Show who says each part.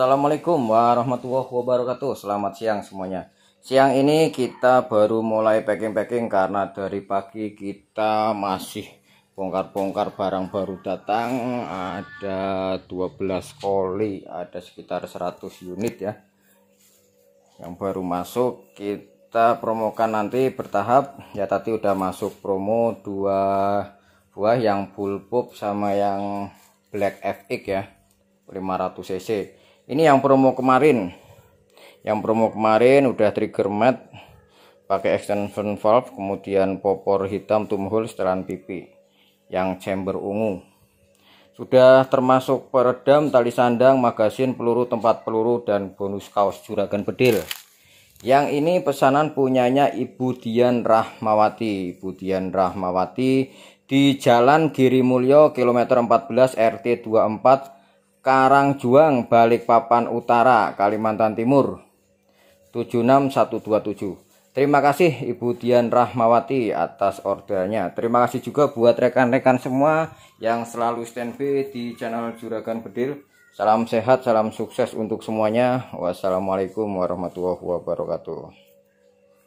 Speaker 1: Assalamualaikum warahmatullahi wabarakatuh Selamat siang semuanya Siang ini kita baru mulai packing-packing Karena dari pagi kita masih bongkar-bongkar barang baru datang Ada 12 koli Ada sekitar 100 unit ya Yang baru masuk Kita promokan nanti bertahap Ya tadi udah masuk promo 2 buah yang full sama yang black FX ya 500 cc ini yang promo kemarin yang promo kemarin udah trigger mat pakai extension valve kemudian popor hitam tumhul setelan pipi yang chamber ungu sudah termasuk peredam tali sandang magasin peluru tempat peluru dan bonus kaos juragan bedil yang ini pesanan punyanya Ibu Dian Rahmawati Ibu Dian Rahmawati di Jalan Giri Mulyo kilometer 14 RT 24 Karangjuang Balikpapan Utara Kalimantan Timur 76127 Terima kasih Ibu Dian Rahmawati atas ordernya Terima kasih juga buat rekan-rekan semua yang selalu standby di channel Juragan Bedil Salam sehat, salam sukses untuk semuanya Wassalamualaikum warahmatullahi wabarakatuh